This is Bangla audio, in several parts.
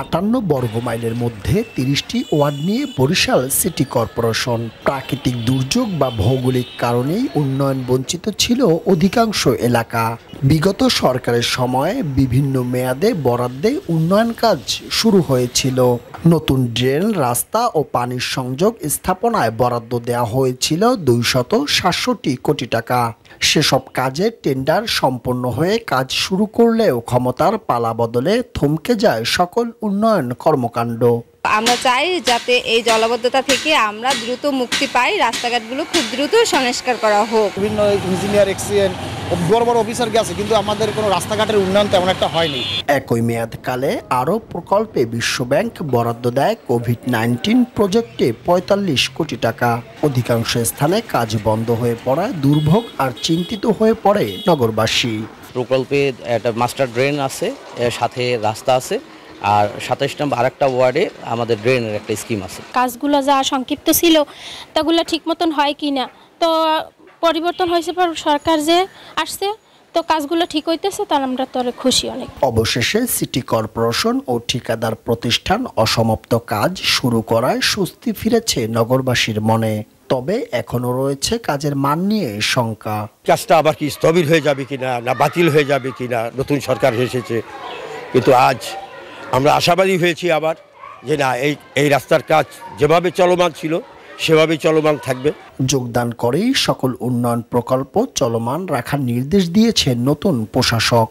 আটান্ন বর্গ মাইলের মধ্যে তিরিশটি ওয়ার্ড নিয়ে বরিশাল সিটি কর্পোরেশন প্রাকৃতিক দুর্যোগ বা ভৌগোলিক কারণেই উন্নয়ন বঞ্চিত ছিল অধিকাংশ এলাকা বিগত সরকারের সময়ে বিভিন্ন মেয়াদে বরাদ্দে উন্নয়ন কাজ শুরু হয়েছিল নতুন ড্রেন রাস্তা ও পানির সংযোগ স্থাপনায় বরাদ্দ দেওয়া হয়েছিল দুইশত সাতষট্টি কোটি টাকা সেসব কাজে টেন্ডার সম্পন্ন হয়ে কাজ শুরু করলেও ক্ষমতার পালা বদলে থমকে যায় সকল উন্নয়ন কর্মকাণ্ড আমরা চাই যাতে এই জলবদ্ধতা থেকে আমরা দ্রুত মুক্তি পাই রাস্তাঘাটগুলো খুব দ্রুত সংস্কার করা হোক বিভিন্ন ইঞ্জিনিয়ার এক্সিডেন্ট বড় বড় অফিসার গেছে কিন্তু আমাদের কোনো রাস্তাঘাটের উন্নয়ন তেমন একটা হয়নি একই মেয়াদকালে আরও প্রকল্পে বিশ্বব্যাংক বরাদ্দ দেয় কোভিড নাইন্টিন প্রজেক্টে পঁয়তাল্লিশ কোটি টাকা অধিকাংশ স্থানে কাজ বন্ধ হয়ে পড়ায় দুর্ভোগ আর চিন্তিত হয়ে পড়ে নগরবাসী প্রকল্পে একটা মাস্টার ড্রেন আছে সাথে রাস্তা আছে আর সাতাইশ নম্বর আরেকটা ওয়ার্ডে আমাদের ড্রেনের একটা স্কিম আছে কাজগুলো যা সংক্ষিপ্ত ছিল তাগুলো ঠিক মতন হয় কি না তো পরিবর্তন হয়েছে পর সরকার যে আসছে তো কাজগুলো ঠিক হইতেছে তার আমরা তো অনেক খুশি অনেক অবশেষে সিটি কর্পোরেশন ও ঠিকাদার প্রতিষ্ঠান অসমাপ্ত কাজ শুরু করায় স্বস্তি ফিরেছে নগরবাসীর মনে তবে এখনো রয়েছে কাজের মান নিয়ে শঙ্কা কাজটা আবার কি স্থবির হয়ে যাবে কিনা না বাতিল হয়ে যাবে কিনা নতুন সরকার এসেছে কিন্তু আজ আমরা আশাবাদী হয়েছি আবার যে না এই এই রাস্তার কাজ যেভাবে চলমান ছিল সেভাবেই চলমান থাকবে যোগদান করেই সকল উন্নয়ন প্রকল্প চলমান রাখার নির্দেশ দিয়েছে নতুন প্রশাসক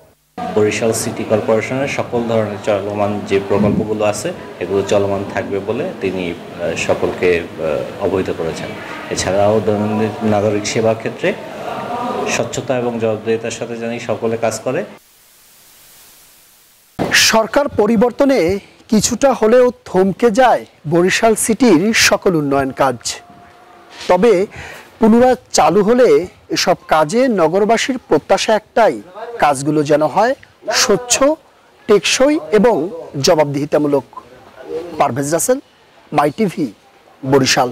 বরিশাল সিটি কর্পোরেশনের সকল ধরনের চলমান যে প্রকল্পগুলো আছে এগুলো চলমান থাকবে বলে তিনি সকলকে অবহিত করেছেন এছাড়াও দৈনন্দিন নাগরিক সেবা ক্ষেত্রে স্বচ্ছতা এবং জবাবদারিতার সাথে জানি সকলে কাজ করে সরকার পরিবর্তনে কিছুটা হলেও থমকে যায় বরিশাল সিটির সকল উন্নয়ন কাজ তবে পুনরায় চালু হলে এসব কাজে নগরবাসীর প্রত্যাশা একটাই কাজগুলো যেন হয় স্বচ্ছ টেকসই এবং জবাবদিহিতামূলক পারভেজ রাসেল মাই টিভি বরিশাল